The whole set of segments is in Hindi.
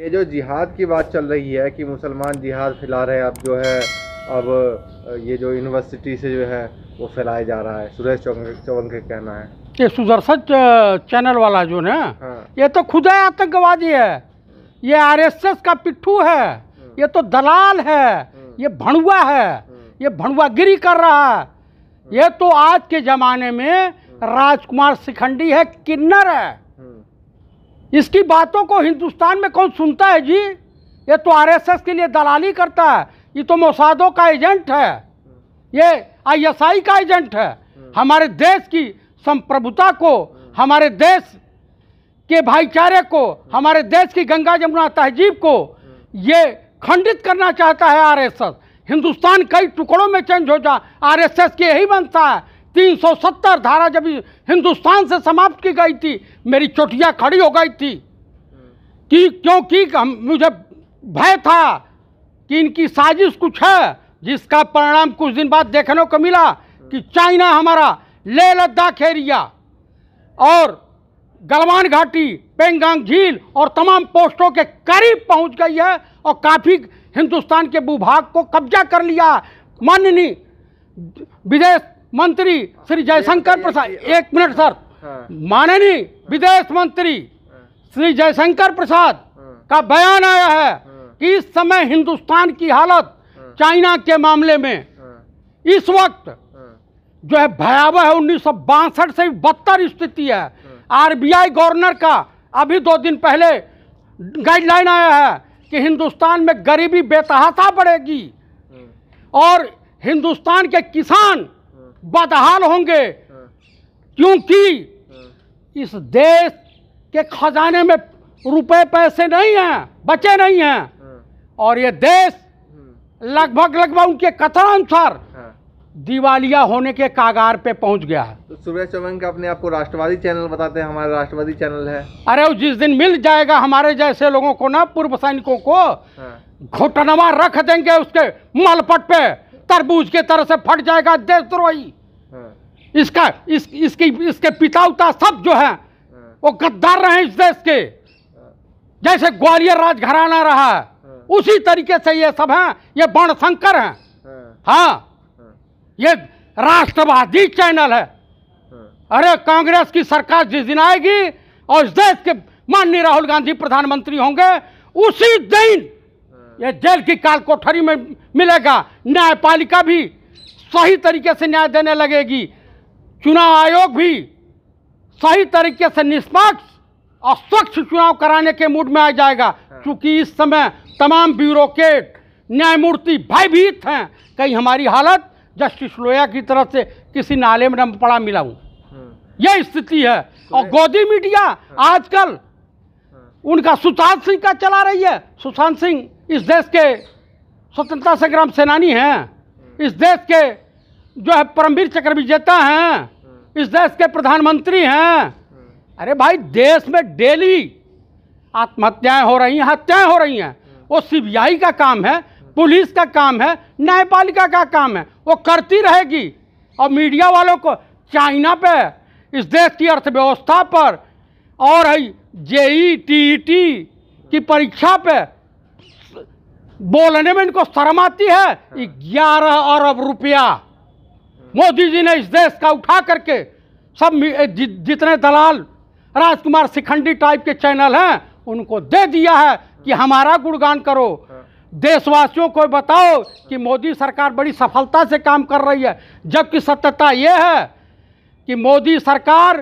ये जो जिहाद की बात चल रही है कि मुसलमान जिहाद फैला रहे हैं अब जो है अब ये जो यूनिवर्सिटी से जो है वो फैलाया जा रहा है सुरेश चौवन के कहना है ये सुदर्शन चैनल वाला जो ना हाँ। ये तो खुदा आतंकवादी है ये आरएसएस का पिट्ठू है हाँ। ये तो दलाल है हाँ। ये भणुआ है हाँ। ये भणुआगिरी कर रहा है ये तो आज के ज़माने में राजकुमार शिखंडी है किन्नर है इसकी बातों को हिंदुस्तान में कौन सुनता है जी ये तो आरएसएस के लिए दलाली करता है ये तो मोसादों का एजेंट है ये आईएसआई का एजेंट है हमारे देश की संप्रभुता को हमारे देश के भाईचारे को हमारे देश की गंगा जमुना तहजीब को ये खंडित करना चाहता है आरएसएस हिंदुस्तान कई टुकड़ों में चेंज हो जा आरएसएस की यही बनता है 370 धारा जब हिंदुस्तान से समाप्त की गई थी मेरी चोटियाँ खड़ी हो गई थी कि क्योंकि हम मुझे भय था कि इनकी साजिश कुछ है जिसका परिणाम कुछ दिन बाद देखने को मिला कि चाइना हमारा ले लद्दाख एरिया और गलवान घाटी पेंगांग झील और तमाम पोस्टों के करीब पहुंच गई है और काफ़ी हिंदुस्तान के भूभाग को कब्जा कर लिया माननीय विदेश मंत्री श्री जयशंकर प्रसाद एक मिनट सर हाँ। माननीय विदेश मंत्री हाँ। श्री जयशंकर प्रसाद हाँ। का बयान आया है कि इस समय हिंदुस्तान की हालत चाइना के मामले में इस वक्त जो है भयावह है उन्नीस से बदतर स्थिति है आरबीआई गवर्नर का अभी दो दिन पहले गाइडलाइन आया है कि हिंदुस्तान में गरीबी बेतहाशा बढ़ेगी और हिंदुस्तान के किसान बदहाल होंगे हाँ। क्योंकि हाँ। इस देश के खजाने में रुपए पैसे नहीं हैं बचे नहीं हैं हाँ। और ये देश हम्म। लगभग लगभग उनके कथा अनुसार दिवालिया होने के कागार पे पहुंच गया है तो चौहान का अपने आपको राष्ट्रवादी चैनल बताते हैं हमारा राष्ट्रवादी चैनल है अरे वो जिस दिन मिल जाएगा हमारे जैसे लोगों को ना पूर्व सैनिकों को घुटनवा रख देंगे उसके मलपट पे तरबूज के तरह से फट जाएगा देशद्रोही हाँ। इसका इस इसकी इसके पिता उता सब जो है हाँ। वो गद्दार रहे इस देश के जैसे ग्वालियर राजघराना रहा है हाँ। उसी तरीके से ये सब हैं ये बण शंकर हैं हाँ ये राष्ट्रवादी चैनल है अरे कांग्रेस की सरकार जिस दिन आएगी और इस देश के माननीय राहुल गांधी प्रधानमंत्री होंगे उसी दिन यह जेल की काल कोठरी में मिलेगा न्यायपालिका भी सही तरीके से न्याय देने लगेगी चुनाव आयोग भी सही तरीके से निष्पक्ष और स्वच्छ चुनाव कराने के मूड में आ जाएगा क्योंकि हाँ। इस समय तमाम ब्यूरोक्रेट न्यायमूर्ति भयभीत हैं कहीं हमारी हालत जस्टिस लोया की तरफ से किसी नाले में न पड़ा मिला हूँ हाँ। यह स्थिति है और तो गोदी मीडिया हाँ। आजकल उनका सुशांत सिंह का चला रही है सुशांत सिंह इस देश के स्वतंत्रता संग्राम सेनानी हैं इस देश के जो है परमवीर चक्र विजेता हैं इस देश के प्रधानमंत्री हैं अरे भाई देश में डेली आत्महत्याएं हो रही हैं हत्याएं हो रही हैं वो सीबीआई का काम है पुलिस का काम है न्यायपालिका का काम है वो करती रहेगी और मीडिया वालों को चाइना पे इस देश की अर्थव्यवस्था पर और जेई टीईटी की परीक्षा पे बोलने में इनको शर्म आती है हाँ। ग्यारह अरब रुपया मोदी जी ने इस देश का उठा करके सब जि, जितने दलाल राजकुमार शिखंडी टाइप के चैनल हैं उनको दे दिया है कि हाँ। हमारा गुणगान करो हाँ। देशवासियों को बताओ कि मोदी सरकार बड़ी सफलता से काम कर रही है जबकि सत्यता यह है कि मोदी सरकार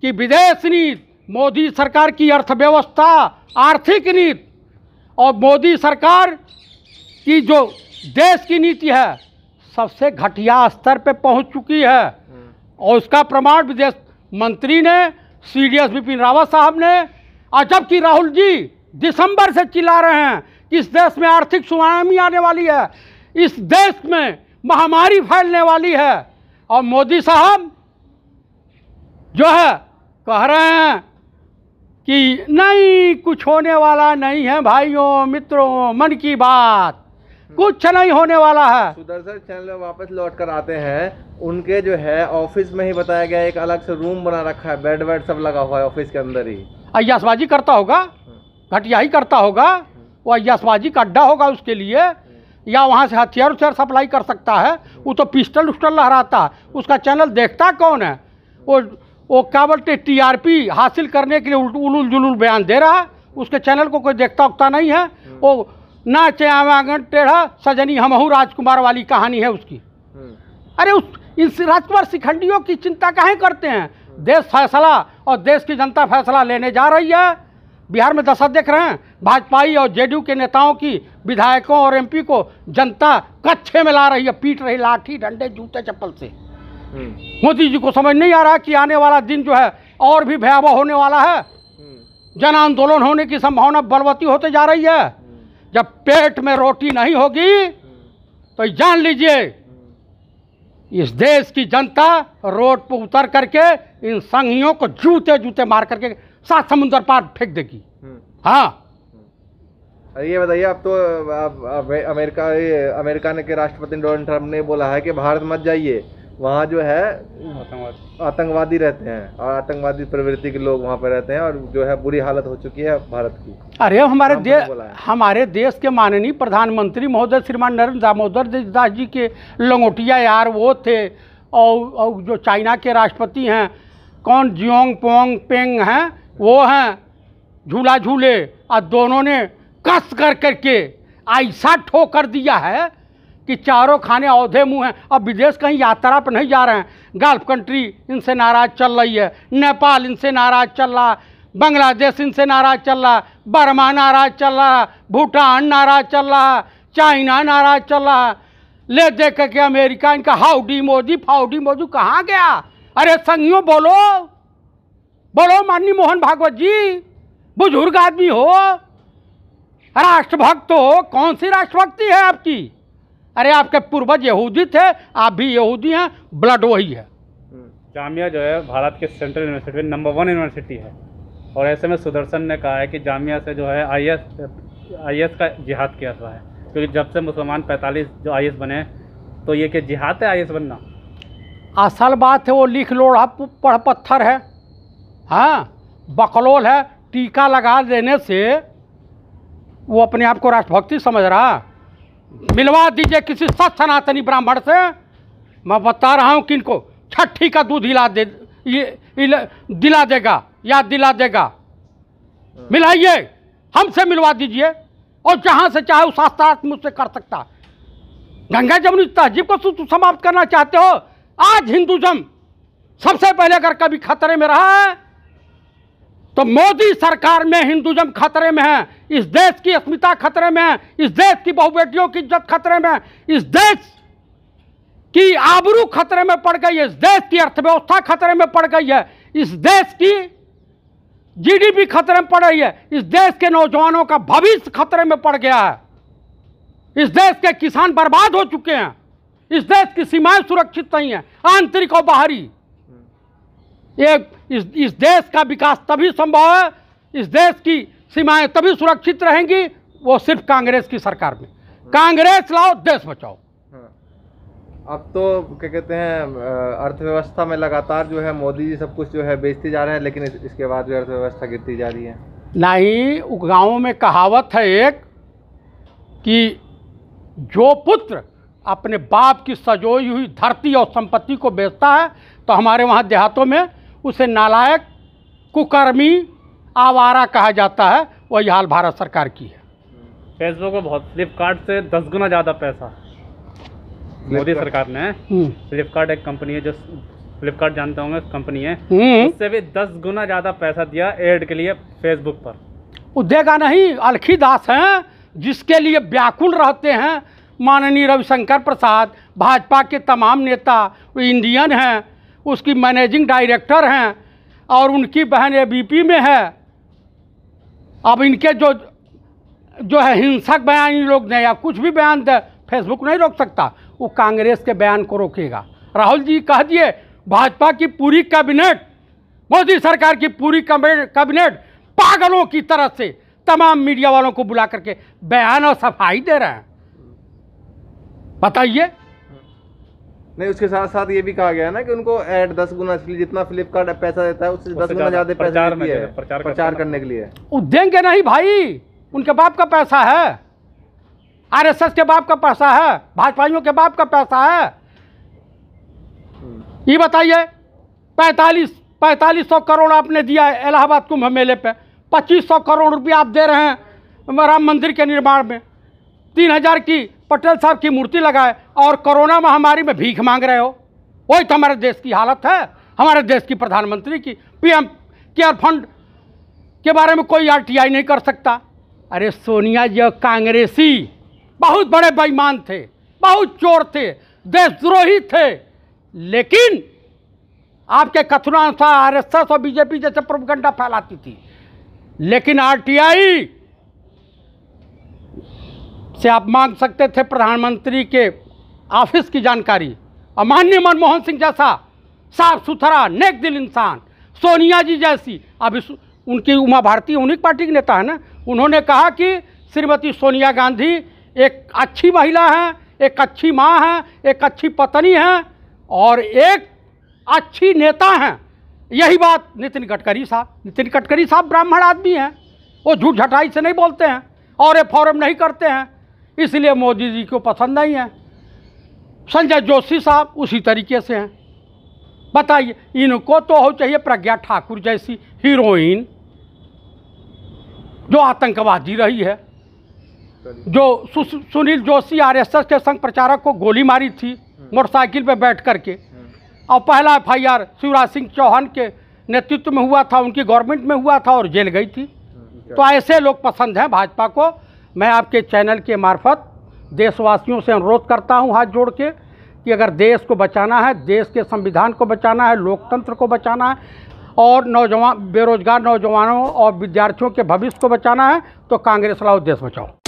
की विदेश नीति मोदी सरकार की अर्थव्यवस्था आर्थिक नीति और मोदी सरकार की जो देश की नीति है सबसे घटिया स्तर पे पहुंच चुकी है हम्म। और उसका प्रमाण विदेश मंत्री ने C D S Bipin Rawat साहब ने और जबकि राहुल जी दिसंबर से चिल्ला रहे हैं कि इस देश में आर्थिक सुनामी आने वाली है इस देश में महामारी फैलने वाली है और मोदी साहब जो है कह रहे हैं कि नहीं कुछ होने वाला नहीं है भाइयों मित्रों मन की बात हम्म। कुछ नहीं होने वाला है सुदर्शन चैनल में वापस लौट कर आते हैं उनके जो है ऑफिस में ही बताया गया एक अलग से रूम बना रखा है बेड वेड सब लगा हुआ है ऑफिस के अंदर ही अयासबाजी करता होगा हम्म। घटिया ही करता होगा हम्म। वो अयासबाजी का अड्डा होगा उसके लिए या वहाँ से हथियार उथियार सप्लाई कर सकता है वो तो पिस्टल उस्टल लहराता है उसका चैनल देखता कौन है वो वो टी आर टीआरपी हासिल करने के लिए उलूल जुलूल बयान दे रहा है उसके चैनल को कोई देखता उखता नहीं है हम्म। वो ना चयागन टेढ़ा सजनी हमहू राजकुमार वाली कहानी है उसकी हम्म। अरे उस इन राजकुमार शिखंडियों की चिंता काहें करते हैं हम्म। देश फैसला और देश की जनता फैसला लेने जा रही है बिहार में दशा देख रहे हैं भाजपाई और जेडीयू के नेताओं की विधायकों और एमपी को जनता कच्छे में ला रही है पीट रही लाठी डंडे जूते चप्पल से मोदी जी को समझ नहीं आ रहा कि आने वाला दिन जो है और भी भयावह होने वाला है हम्म। जन आंदोलन होने की संभावना बलवती होते जा रही है हम्म। जब पेट में रोटी नहीं होगी हम्म। तो जान लीजिए इस देश की जनता रोड पर उतर करके इन संघियों को जूते जूते मार करके सात समुद्र पार फेंक देगी हाँ ये बताइए आप तो आप, आप, अमेरिका अमेरिका ने के राष्ट्रपति डोनाल्ड ट्रंप ने बोला है कि भारत मत जाइए वहाँ जो है आतंकवादी रहते हैं और आतंकवादी प्रवृत्ति के लोग वहाँ पर रहते हैं और जो है बुरी हालत हो चुकी है भारत की अरे हमारे तो देश हमारे देश के माननीय प्रधानमंत्री महोदय श्रीमान नरेंद्र दामोदर दास जी के लंगोटिया यार वो थे और, और जो चाइना के राष्ट्रपति हैं कौन जियोंग पोंग पेंग हैं वो हैं झूला झूले और दोनों ने कस कर करके ऐसा ठोकर दिया है कि चारों खाने औधे मुँह हैं अब विदेश कहीं यात्रा पर नहीं जा रहे हैं गल्फ कंट्री इनसे नाराज़ चल रही है नेपाल इनसे नाराज़ चल रहा है बांग्लादेश इनसे नाराज़ चल रहा है बर्मा नाराज़ चल रहा है भूटान नाराज़ चल रहा है चाइना नाराज़ चल रहा है ले देख के अमेरिका इनका हाउडी मोदी फाउडी मोदी कहाँ गया अरे संगियों बोलो बोलो माननीय मोहन भागवत जी बुजुर्ग आदमी हो राष्ट्रभक्त हो कौन सी राष्ट्रभक्ति है आपकी अरे आपके पूर्वज यहूदी थे आप भी यहूदी हैं ब्लड वही है जामिया जो है भारत के सेंट्रल यूनिवर्सिटी में नंबर वन यूनिवर्सिटी है और ऐसे में सुदर्शन ने कहा है कि जामिया से जो है आई एस का जिहाद किया हुआ है क्योंकि जब से मुसलमान 45 जो आई बने तो ये कि जिहाद है आई बनना असल बात है वो लिख लोढ़ा पढ़ पत्थर है हाँ बकलोल है टीका लगा देने से वो अपने आप को राष्ट्रभक्ति समझ रहा मिलवा दीजिए किसी सत सनातनी ब्राह्मण से मैं बता रहा हूँ किनको छठी का दूध हिला दे ये दिला देगा या दिला देगा मिलाइए हमसे मिलवा दीजिए और जहाँ से चाहे उस आस्था मुझसे कर सकता गंगा जमुनी तहजीब को समाप्त करना चाहते हो आज हिंदुज़म सबसे पहले अगर कभी खतरे में रहा है तो मोदी सरकार में हिंदुज्म खतरे में है इस देश की अस्मिता खतरे में है इस देश की बहुबेटियों की इज्जत खतरे में है इस देश की आबरू खतरे में पड़ गई है इस देश की अर्थव्यवस्था खतरे में पड़ गई है इस देश की जीडीपी खतरे में पड़ रही है इस देश के नौजवानों का भविष्य खतरे में पड़ गया है इस देश के किसान बर्बाद हो चुके हैं इस देश की सीमाएं सुरक्षित नहीं है आंतरिक और बाहरी एक इस इस देश का विकास तभी संभव है इस देश की सीमाएं तभी सुरक्षित रहेंगी वो सिर्फ कांग्रेस की सरकार में कांग्रेस लाओ देश बचाओ हाँ। अब तो क्या कहते हैं अर्थव्यवस्था में लगातार जो है मोदी जी सब कुछ जो है बेचते जा रहे हैं लेकिन इसके बाद भी अर्थव्यवस्था गिरती जा रही है नहीं गाँव में कहावत है एक कि जो पुत्र अपने बाप की सजोई हुई धरती और संपत्ति को बेचता है तो हमारे वहाँ देहातों में उसे नालायक कुकर्मी आवारा कहा जाता है वही हाल भारत सरकार की है फेसबुक को बहुत फ्लिपकार्ट से दस गुना ज़्यादा पैसा मोदी सरकार ने हम्म। फ्लिपकार्ट एक कंपनी है जो फ्लिपकार्ट जानते होंगे कंपनी है हम्म। उससे भी दस गुना ज़्यादा पैसा दिया एड के लिए फेसबुक पर वो देगा नहीं अलखी दास हैं जिसके लिए व्याकुल रहते हैं माननीय रविशंकर प्रसाद भाजपा के तमाम नेता वो इंडियन हैं उसकी मैनेजिंग डायरेक्टर हैं और उनकी बहन ए में है अब इनके जो जो है हिंसक बयान इन लोग दें या कुछ भी बयान दें फेसबुक नहीं रोक सकता वो कांग्रेस के बयान को रोकेगा राहुल जी कह दिए भाजपा की पूरी कैबिनेट मोदी सरकार की पूरी कैबिनेट पागलों की तरफ से तमाम मीडिया वालों को बुला करके बयान और सफाई दे रहे हैं बताइए नहीं उसके साथ साथ ये भी कहा गया ना कि उनको एड दस गुना जितना फ्लिपकार्ट पैसा देता है उससे दस गुना ज्यादा पैसा प्रचार, प्रचार करने के लिए वो देंगे नहीं भाई उनके बाप का पैसा है आरएसएस के बाप का पैसा है भाजपाइयों के बाप का पैसा है हम्म। ये बताइए पैंतालीस पैंतालीस सौ करोड़ आपने दिया है इलाहाबाद कुंभ मेले पे पच्चीस सौ करोड़ रुपया आप दे रहे हैं राम मंदिर के निर्माण में तीन हजार की पटेल साहब की मूर्ति लगाए और कोरोना महामारी में भीख मांग रहे हो वही तो हमारे देश की हालत है हमारे देश की प्रधानमंत्री की पीएम केयर फंड के बारे में कोई आरटीआई नहीं कर सकता अरे सोनिया जी कांग्रेसी बहुत बड़े बेईमान थे बहुत चोर थे देशद्रोही थे लेकिन आपके कथनानुसार आर एस एस और बीजेपी जैसे प्रोपगंडा फैलाती थी लेकिन आरटीआई से आप मांग सकते थे प्रधानमंत्री के ऑफिस की जानकारी और माननीय मनमोहन सिंह जैसा साफ सुथरा नेक दिल इंसान सोनिया जी जैसी अब इस उनकी उमा भारती उन्हीं पार्टी के नेता है ना उन्होंने कहा कि श्रीमती सोनिया गांधी एक अच्छी महिला हैं एक अच्छी माँ हैं एक अच्छी पत्नी हैं और एक अच्छी नेता हैं यही बात नितिन गडकरी साहब नितिन गडकरी साहब ब्राह्मण आदमी हैं वो झूठ झटाई से नहीं बोलते हैं और ये फॉरम नहीं करते हैं इसलिए मोदी जी को पसंद नहीं है संजय जोशी साहब उसी तरीके से हैं बताइए इनको तो हो चाहिए प्रज्ञा ठाकुर जैसी हीरोइन जो आतंकवादी रही है जो सु, सुनील जोशी आरएसएस के संघ प्रचारक को गोली मारी थी मोटरसाइकिल पर बैठ कर के और पहला एफआईआर शिवराज सिंह चौहान के नेतृत्व में हुआ था उनकी गवर्नमेंट में हुआ था और जेल गई थी तो ऐसे लोग पसंद हैं भाजपा को मैं आपके चैनल के मार्फत देशवासियों से अनुरोध करता हूं हाथ जोड़ के कि अगर देश को बचाना है देश के संविधान को बचाना है लोकतंत्र को बचाना है और नौजवान बेरोजगार नौजवानों और विद्यार्थियों के भविष्य को बचाना है तो कांग्रेस लाओ देश बचाओ